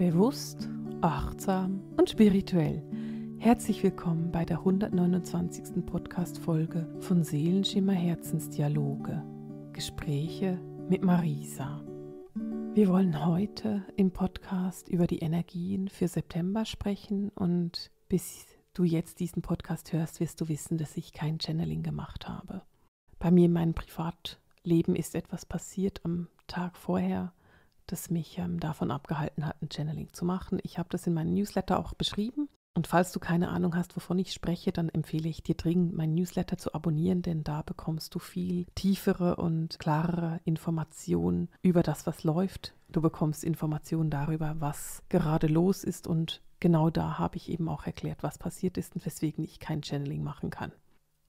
Bewusst, achtsam und spirituell. Herzlich willkommen bei der 129. Podcast-Folge von Seelenschimmer Herzensdialoge. Gespräche mit Marisa. Wir wollen heute im Podcast über die Energien für September sprechen und bis du jetzt diesen Podcast hörst, wirst du wissen, dass ich kein Channeling gemacht habe. Bei mir in meinem Privatleben ist etwas passiert am Tag vorher, das mich ähm, davon abgehalten hat, ein Channeling zu machen. Ich habe das in meinem Newsletter auch beschrieben. Und falls du keine Ahnung hast, wovon ich spreche, dann empfehle ich dir dringend, meinen Newsletter zu abonnieren, denn da bekommst du viel tiefere und klarere Informationen über das, was läuft. Du bekommst Informationen darüber, was gerade los ist und genau da habe ich eben auch erklärt, was passiert ist und weswegen ich kein Channeling machen kann.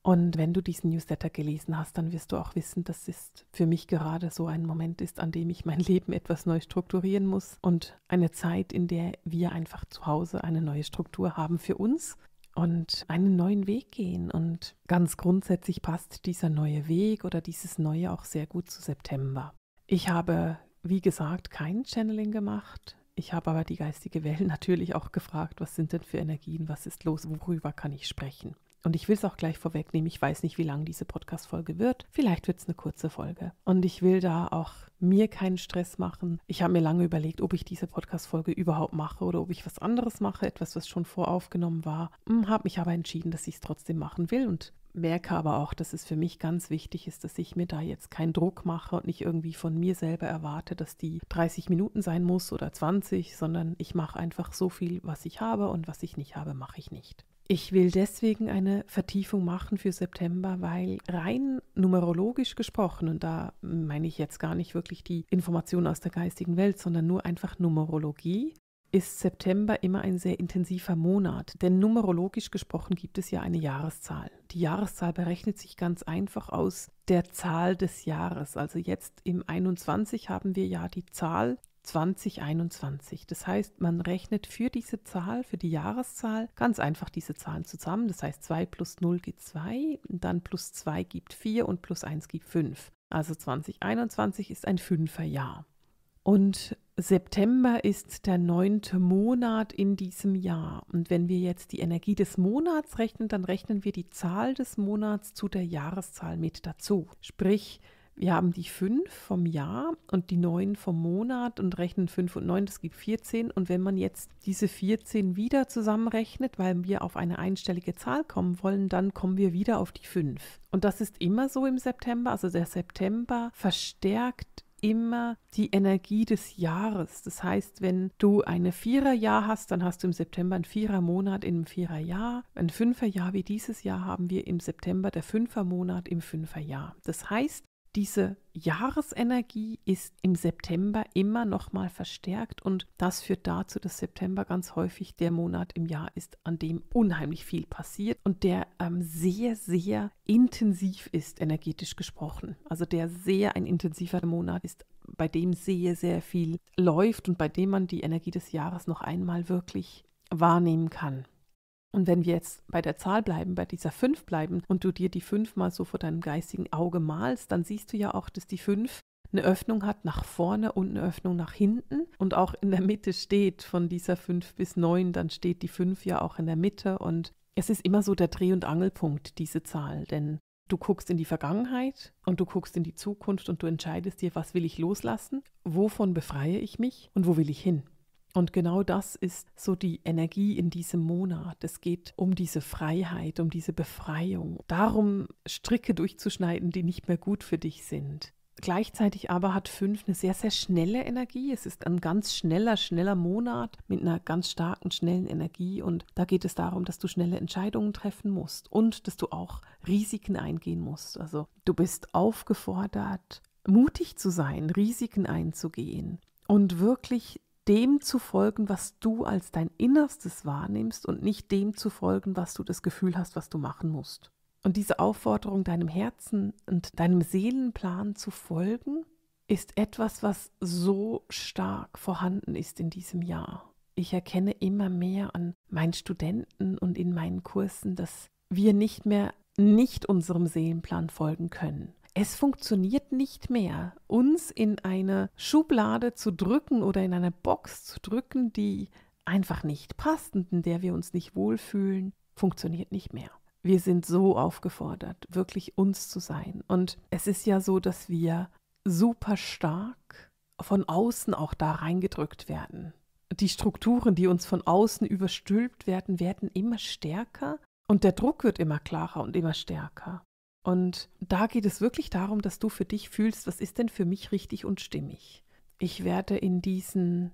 Und wenn du diesen Newsletter gelesen hast, dann wirst du auch wissen, dass es für mich gerade so ein Moment ist, an dem ich mein Leben etwas neu strukturieren muss und eine Zeit, in der wir einfach zu Hause eine neue Struktur haben für uns und einen neuen Weg gehen. Und ganz grundsätzlich passt dieser neue Weg oder dieses neue auch sehr gut zu September. Ich habe, wie gesagt, kein Channeling gemacht. Ich habe aber die geistige Welt natürlich auch gefragt, was sind denn für Energien, was ist los, worüber kann ich sprechen. Und ich will es auch gleich vorwegnehmen, ich weiß nicht, wie lang diese Podcast-Folge wird. Vielleicht wird es eine kurze Folge. Und ich will da auch mir keinen Stress machen. Ich habe mir lange überlegt, ob ich diese Podcast-Folge überhaupt mache oder ob ich was anderes mache, etwas, was schon voraufgenommen war. Hm, habe mich aber entschieden, dass ich es trotzdem machen will und merke aber auch, dass es für mich ganz wichtig ist, dass ich mir da jetzt keinen Druck mache und nicht irgendwie von mir selber erwarte, dass die 30 Minuten sein muss oder 20, sondern ich mache einfach so viel, was ich habe und was ich nicht habe, mache ich nicht. Ich will deswegen eine Vertiefung machen für September, weil rein numerologisch gesprochen, und da meine ich jetzt gar nicht wirklich die Informationen aus der geistigen Welt, sondern nur einfach Numerologie, ist September immer ein sehr intensiver Monat, denn numerologisch gesprochen gibt es ja eine Jahreszahl. Die Jahreszahl berechnet sich ganz einfach aus der Zahl des Jahres. Also jetzt im 21 haben wir ja die Zahl 2021. Das heißt, man rechnet für diese Zahl, für die Jahreszahl, ganz einfach diese Zahlen zusammen. Das heißt, 2 plus 0 gibt 2, dann plus 2 gibt 4 und plus 1 gibt 5. Also 2021 ist ein Fünferjahr. Und September ist der neunte Monat in diesem Jahr. Und wenn wir jetzt die Energie des Monats rechnen, dann rechnen wir die Zahl des Monats zu der Jahreszahl mit dazu. Sprich, wir haben die 5 vom Jahr und die 9 vom Monat und rechnen 5 und 9, das gibt 14. Und wenn man jetzt diese 14 wieder zusammenrechnet, weil wir auf eine einstellige Zahl kommen wollen, dann kommen wir wieder auf die 5. Und das ist immer so im September. Also der September verstärkt immer die Energie des Jahres. Das heißt, wenn du eine Viererjahr hast, dann hast du im September ein Vierermonat in einem Viererjahr. Ein Fünferjahr wie dieses Jahr haben wir im September der Fünfermonat im Fünferjahr. Das heißt, diese Jahresenergie ist im September immer noch mal verstärkt und das führt dazu, dass September ganz häufig der Monat im Jahr ist, an dem unheimlich viel passiert und der ähm, sehr, sehr intensiv ist, energetisch gesprochen. Also der sehr ein intensiver Monat ist, bei dem sehr, sehr viel läuft und bei dem man die Energie des Jahres noch einmal wirklich wahrnehmen kann. Und wenn wir jetzt bei der Zahl bleiben, bei dieser 5 bleiben und du dir die 5 mal so vor deinem geistigen Auge malst, dann siehst du ja auch, dass die 5 eine Öffnung hat nach vorne und eine Öffnung nach hinten und auch in der Mitte steht von dieser 5 bis 9, dann steht die 5 ja auch in der Mitte und es ist immer so der Dreh- und Angelpunkt, diese Zahl, denn du guckst in die Vergangenheit und du guckst in die Zukunft und du entscheidest dir, was will ich loslassen, wovon befreie ich mich und wo will ich hin. Und genau das ist so die Energie in diesem Monat. Es geht um diese Freiheit, um diese Befreiung, darum, Stricke durchzuschneiden, die nicht mehr gut für dich sind. Gleichzeitig aber hat 5 eine sehr, sehr schnelle Energie. Es ist ein ganz schneller, schneller Monat mit einer ganz starken, schnellen Energie. Und da geht es darum, dass du schnelle Entscheidungen treffen musst und dass du auch Risiken eingehen musst. Also du bist aufgefordert, mutig zu sein, Risiken einzugehen und wirklich dem zu folgen, was du als dein Innerstes wahrnimmst und nicht dem zu folgen, was du das Gefühl hast, was du machen musst. Und diese Aufforderung, deinem Herzen und deinem Seelenplan zu folgen, ist etwas, was so stark vorhanden ist in diesem Jahr. Ich erkenne immer mehr an meinen Studenten und in meinen Kursen, dass wir nicht mehr nicht unserem Seelenplan folgen können es funktioniert nicht mehr, uns in eine Schublade zu drücken oder in eine Box zu drücken, die einfach nicht passt und in der wir uns nicht wohlfühlen, funktioniert nicht mehr. Wir sind so aufgefordert, wirklich uns zu sein. Und es ist ja so, dass wir super stark von außen auch da reingedrückt werden. Die Strukturen, die uns von außen überstülpt werden, werden immer stärker und der Druck wird immer klarer und immer stärker. Und da geht es wirklich darum, dass du für dich fühlst, was ist denn für mich richtig und stimmig. Ich werde in diesen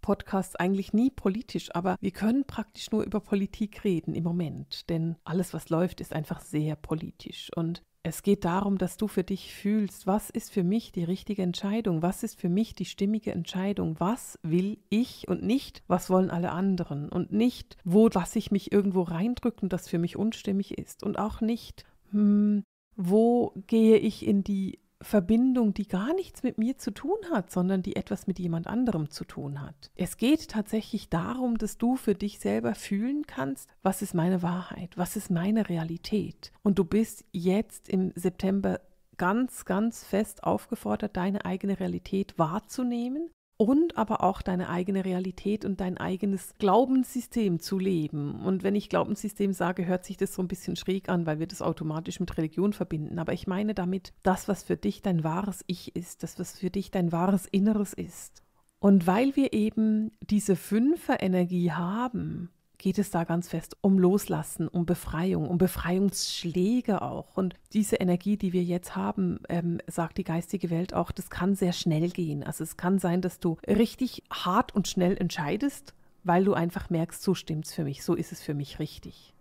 Podcasts eigentlich nie politisch, aber wir können praktisch nur über Politik reden im Moment, denn alles, was läuft, ist einfach sehr politisch. Und es geht darum, dass du für dich fühlst, was ist für mich die richtige Entscheidung, was ist für mich die stimmige Entscheidung, was will ich und nicht, was wollen alle anderen und nicht, wo lasse ich mich irgendwo reindrücken, das für mich unstimmig ist und auch nicht, hm, wo gehe ich in die Verbindung, die gar nichts mit mir zu tun hat, sondern die etwas mit jemand anderem zu tun hat. Es geht tatsächlich darum, dass du für dich selber fühlen kannst, was ist meine Wahrheit, was ist meine Realität. Und du bist jetzt im September ganz, ganz fest aufgefordert, deine eigene Realität wahrzunehmen und aber auch deine eigene Realität und dein eigenes Glaubenssystem zu leben. Und wenn ich Glaubenssystem sage, hört sich das so ein bisschen schräg an, weil wir das automatisch mit Religion verbinden. Aber ich meine damit das, was für dich dein wahres Ich ist, das, was für dich dein wahres Inneres ist. Und weil wir eben diese Fünfer-Energie haben, geht es da ganz fest um Loslassen, um Befreiung, um Befreiungsschläge auch. Und diese Energie, die wir jetzt haben, ähm, sagt die geistige Welt auch, das kann sehr schnell gehen. Also es kann sein, dass du richtig hart und schnell entscheidest, weil du einfach merkst, so stimmt's für mich, so ist es für mich richtig.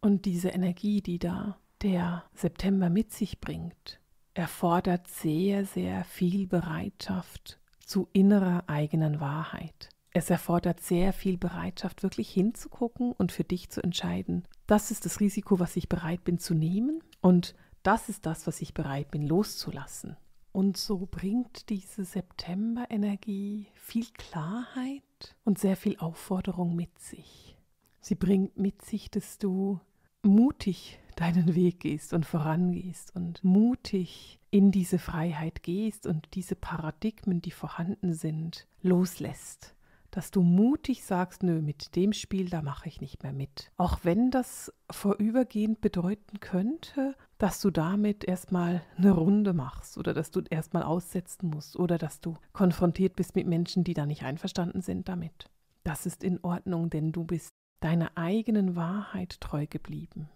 Und diese Energie, die da der September mit sich bringt, erfordert sehr, sehr viel Bereitschaft zu innerer eigenen Wahrheit. Es erfordert sehr viel Bereitschaft, wirklich hinzugucken und für dich zu entscheiden. Das ist das Risiko, was ich bereit bin zu nehmen und das ist das, was ich bereit bin loszulassen. Und so bringt diese September-Energie viel Klarheit und sehr viel Aufforderung mit sich. Sie bringt mit sich, dass du mutig deinen Weg gehst und vorangehst und mutig in diese Freiheit gehst und diese Paradigmen, die vorhanden sind, loslässt dass du mutig sagst, nö, mit dem Spiel, da mache ich nicht mehr mit. Auch wenn das vorübergehend bedeuten könnte, dass du damit erstmal eine Runde machst oder dass du erstmal aussetzen musst oder dass du konfrontiert bist mit Menschen, die da nicht einverstanden sind damit. Das ist in Ordnung, denn du bist deiner eigenen Wahrheit treu geblieben.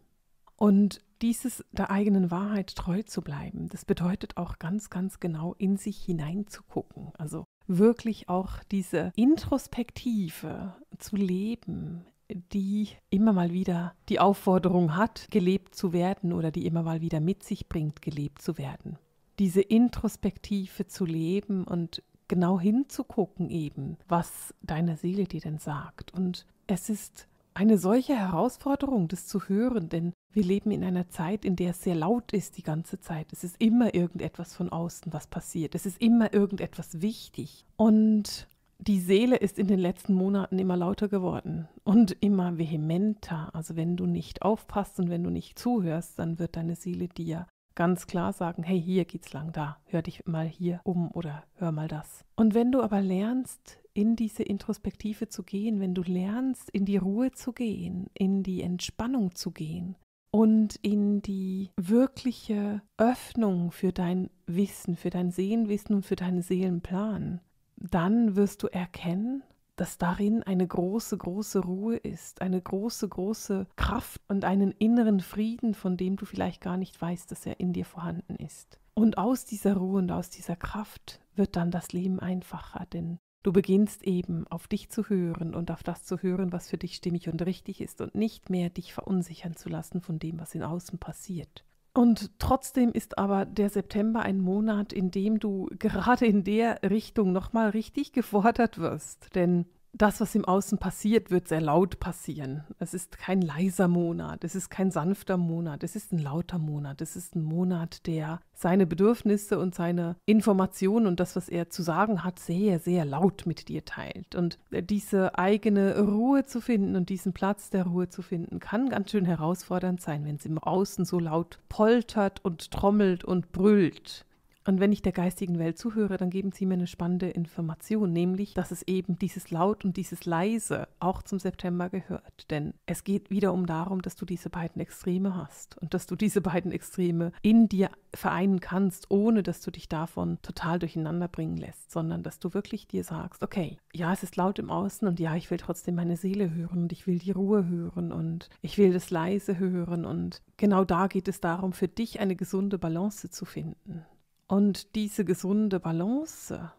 Und dieses der eigenen Wahrheit treu zu bleiben, das bedeutet auch ganz, ganz genau in sich hineinzugucken. Also wirklich auch diese Introspektive zu leben, die immer mal wieder die Aufforderung hat, gelebt zu werden oder die immer mal wieder mit sich bringt, gelebt zu werden. Diese Introspektive zu leben und genau hinzugucken eben, was deine Seele dir denn sagt. Und es ist eine solche Herausforderung, das zu hören, denn wir leben in einer Zeit, in der es sehr laut ist die ganze Zeit. Es ist immer irgendetwas von außen, was passiert. Es ist immer irgendetwas wichtig. Und die Seele ist in den letzten Monaten immer lauter geworden und immer vehementer. Also wenn du nicht aufpasst und wenn du nicht zuhörst, dann wird deine Seele dir ganz klar sagen, hey, hier geht's lang da, hör dich mal hier um oder hör mal das. Und wenn du aber lernst, in diese Introspektive zu gehen, wenn du lernst, in die Ruhe zu gehen, in die Entspannung zu gehen und in die wirkliche Öffnung für dein Wissen, für dein Sehenwissen und für deinen Seelenplan, dann wirst du erkennen, dass darin eine große, große Ruhe ist, eine große, große Kraft und einen inneren Frieden, von dem du vielleicht gar nicht weißt, dass er in dir vorhanden ist. Und aus dieser Ruhe und aus dieser Kraft wird dann das Leben einfacher, denn Du beginnst eben auf dich zu hören und auf das zu hören, was für dich stimmig und richtig ist und nicht mehr dich verunsichern zu lassen von dem, was in außen passiert. Und trotzdem ist aber der September ein Monat, in dem du gerade in der Richtung nochmal richtig gefordert wirst. Denn das, was im Außen passiert, wird sehr laut passieren. Es ist kein leiser Monat, es ist kein sanfter Monat, es ist ein lauter Monat, es ist ein Monat, der seine Bedürfnisse und seine Informationen und das, was er zu sagen hat, sehr, sehr laut mit dir teilt. Und äh, diese eigene Ruhe zu finden und diesen Platz der Ruhe zu finden, kann ganz schön herausfordernd sein, wenn es im Außen so laut poltert und trommelt und brüllt. Und wenn ich der geistigen Welt zuhöre, dann geben sie mir eine spannende Information, nämlich, dass es eben dieses Laut und dieses Leise auch zum September gehört. Denn es geht wiederum darum, dass du diese beiden Extreme hast und dass du diese beiden Extreme in dir vereinen kannst, ohne dass du dich davon total durcheinander bringen lässt, sondern dass du wirklich dir sagst, okay, ja, es ist laut im Außen und ja, ich will trotzdem meine Seele hören und ich will die Ruhe hören und ich will das Leise hören und genau da geht es darum, für dich eine gesunde Balance zu finden. Und diese gesunde Balance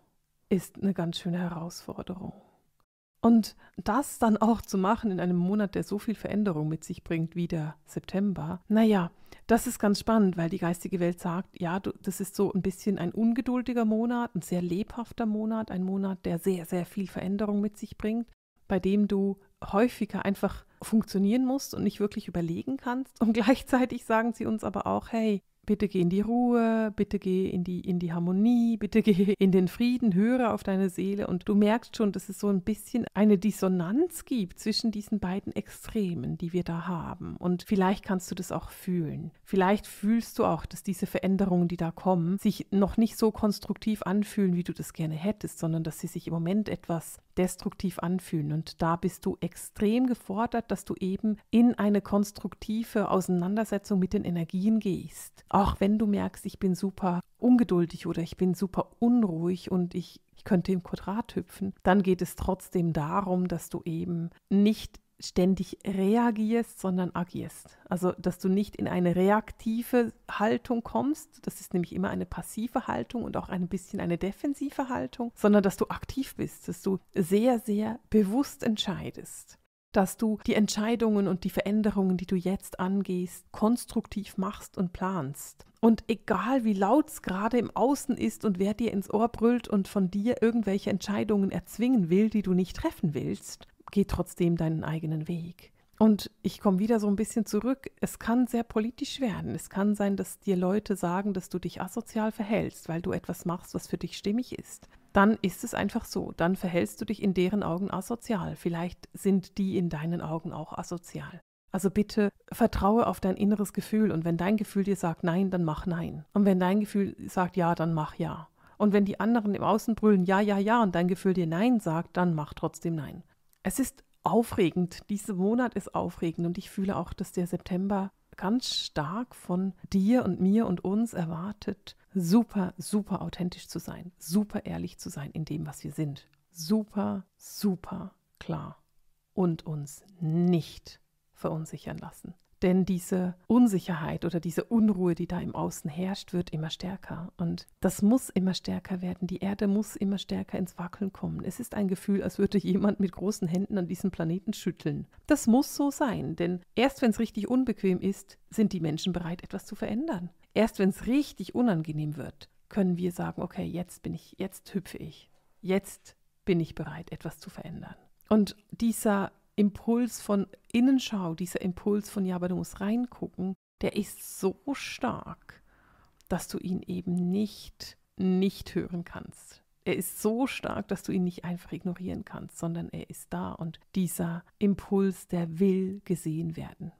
ist eine ganz schöne Herausforderung. Und das dann auch zu machen in einem Monat, der so viel Veränderung mit sich bringt wie der September, naja, das ist ganz spannend, weil die geistige Welt sagt, ja, du, das ist so ein bisschen ein ungeduldiger Monat, ein sehr lebhafter Monat, ein Monat, der sehr, sehr viel Veränderung mit sich bringt, bei dem du häufiger einfach funktionieren musst und nicht wirklich überlegen kannst. Und gleichzeitig sagen sie uns aber auch, hey, bitte geh in die Ruhe, bitte geh in die, in die Harmonie, bitte geh in den Frieden, höre auf deine Seele. Und du merkst schon, dass es so ein bisschen eine Dissonanz gibt zwischen diesen beiden Extremen, die wir da haben. Und vielleicht kannst du das auch fühlen. Vielleicht fühlst du auch, dass diese Veränderungen, die da kommen, sich noch nicht so konstruktiv anfühlen, wie du das gerne hättest, sondern dass sie sich im Moment etwas destruktiv anfühlen. Und da bist du extrem gefordert, dass du eben in eine konstruktive Auseinandersetzung mit den Energien gehst. Auch wenn du merkst, ich bin super ungeduldig oder ich bin super unruhig und ich, ich könnte im Quadrat hüpfen, dann geht es trotzdem darum, dass du eben nicht ständig reagierst, sondern agierst. Also, dass du nicht in eine reaktive Haltung kommst, das ist nämlich immer eine passive Haltung und auch ein bisschen eine defensive Haltung, sondern dass du aktiv bist, dass du sehr, sehr bewusst entscheidest dass du die Entscheidungen und die Veränderungen, die du jetzt angehst, konstruktiv machst und planst. Und egal wie laut es gerade im Außen ist und wer dir ins Ohr brüllt und von dir irgendwelche Entscheidungen erzwingen will, die du nicht treffen willst, geh trotzdem deinen eigenen Weg. Und ich komme wieder so ein bisschen zurück. Es kann sehr politisch werden. Es kann sein, dass dir Leute sagen, dass du dich asozial verhältst, weil du etwas machst, was für dich stimmig ist. Dann ist es einfach so. Dann verhältst du dich in deren Augen asozial. Vielleicht sind die in deinen Augen auch asozial. Also bitte vertraue auf dein inneres Gefühl und wenn dein Gefühl dir sagt nein, dann mach nein. Und wenn dein Gefühl sagt ja, dann mach ja. Und wenn die anderen im Außen brüllen ja, ja, ja und dein Gefühl dir nein sagt, dann mach trotzdem nein. Es ist aufregend. Dieser Monat ist aufregend und ich fühle auch, dass der September ganz stark von dir und mir und uns erwartet, super, super authentisch zu sein, super ehrlich zu sein in dem, was wir sind. Super, super klar. Und uns nicht verunsichern lassen. Denn diese Unsicherheit oder diese Unruhe, die da im Außen herrscht, wird immer stärker. Und das muss immer stärker werden. Die Erde muss immer stärker ins Wackeln kommen. Es ist ein Gefühl, als würde jemand mit großen Händen an diesem Planeten schütteln. Das muss so sein, denn erst wenn es richtig unbequem ist, sind die Menschen bereit, etwas zu verändern. Erst wenn es richtig unangenehm wird, können wir sagen, okay, jetzt bin ich, jetzt hüpfe ich. Jetzt bin ich bereit, etwas zu verändern. Und dieser Impuls von Innenschau, dieser Impuls von, ja, aber du musst reingucken, der ist so stark, dass du ihn eben nicht, nicht hören kannst. Er ist so stark, dass du ihn nicht einfach ignorieren kannst, sondern er ist da und dieser Impuls, der will gesehen werden.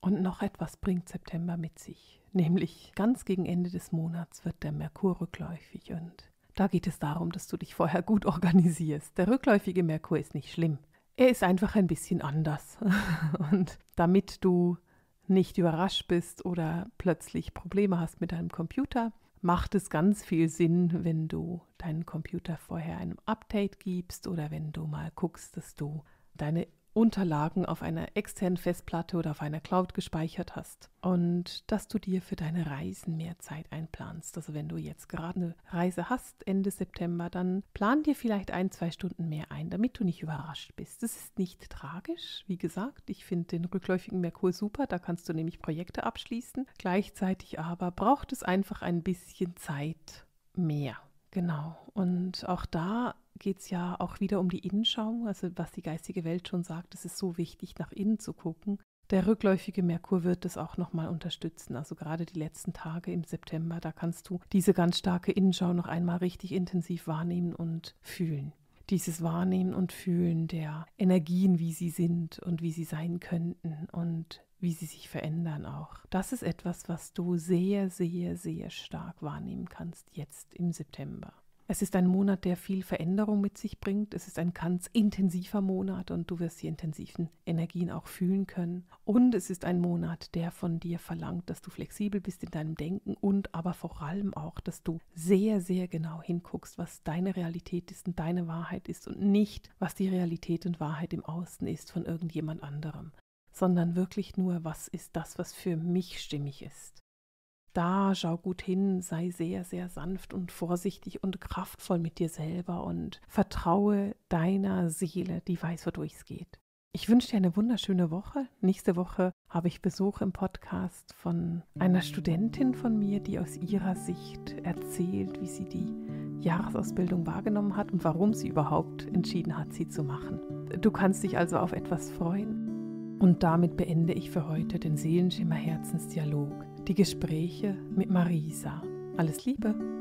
Und noch etwas bringt September mit sich, nämlich ganz gegen Ende des Monats wird der Merkur rückläufig und da geht es darum, dass du dich vorher gut organisierst. Der rückläufige Merkur ist nicht schlimm. Er ist einfach ein bisschen anders. Und damit du nicht überrascht bist oder plötzlich Probleme hast mit deinem Computer, macht es ganz viel Sinn, wenn du deinen Computer vorher einem Update gibst oder wenn du mal guckst, dass du deine Unterlagen auf einer externen Festplatte oder auf einer Cloud gespeichert hast. Und dass du dir für deine Reisen mehr Zeit einplanst. Also wenn du jetzt gerade eine Reise hast, Ende September, dann plan dir vielleicht ein, zwei Stunden mehr ein, damit du nicht überrascht bist. Das ist nicht tragisch. Wie gesagt, ich finde den rückläufigen Merkur super. Da kannst du nämlich Projekte abschließen. Gleichzeitig aber braucht es einfach ein bisschen Zeit mehr. Genau. Und auch da geht es ja auch wieder um die Innenschau, also was die geistige Welt schon sagt, es ist so wichtig, nach innen zu gucken. Der rückläufige Merkur wird das auch nochmal unterstützen. Also gerade die letzten Tage im September, da kannst du diese ganz starke Innenschau noch einmal richtig intensiv wahrnehmen und fühlen. Dieses Wahrnehmen und Fühlen der Energien, wie sie sind und wie sie sein könnten und wie sie sich verändern auch. Das ist etwas, was du sehr, sehr, sehr stark wahrnehmen kannst jetzt im September. Es ist ein Monat, der viel Veränderung mit sich bringt. Es ist ein ganz intensiver Monat und du wirst die intensiven Energien auch fühlen können. Und es ist ein Monat, der von dir verlangt, dass du flexibel bist in deinem Denken und aber vor allem auch, dass du sehr, sehr genau hinguckst, was deine Realität ist und deine Wahrheit ist und nicht, was die Realität und Wahrheit im Außen ist von irgendjemand anderem, sondern wirklich nur, was ist das, was für mich stimmig ist da schau gut hin, sei sehr, sehr sanft und vorsichtig und kraftvoll mit dir selber und vertraue deiner Seele, die weiß, wodurch es geht. Ich wünsche dir eine wunderschöne Woche. Nächste Woche habe ich Besuch im Podcast von einer Studentin von mir, die aus ihrer Sicht erzählt, wie sie die Jahresausbildung wahrgenommen hat und warum sie überhaupt entschieden hat, sie zu machen. Du kannst dich also auf etwas freuen. Und damit beende ich für heute den Seelenschimmer Herzensdialog die Gespräche mit Marisa. Alles Liebe!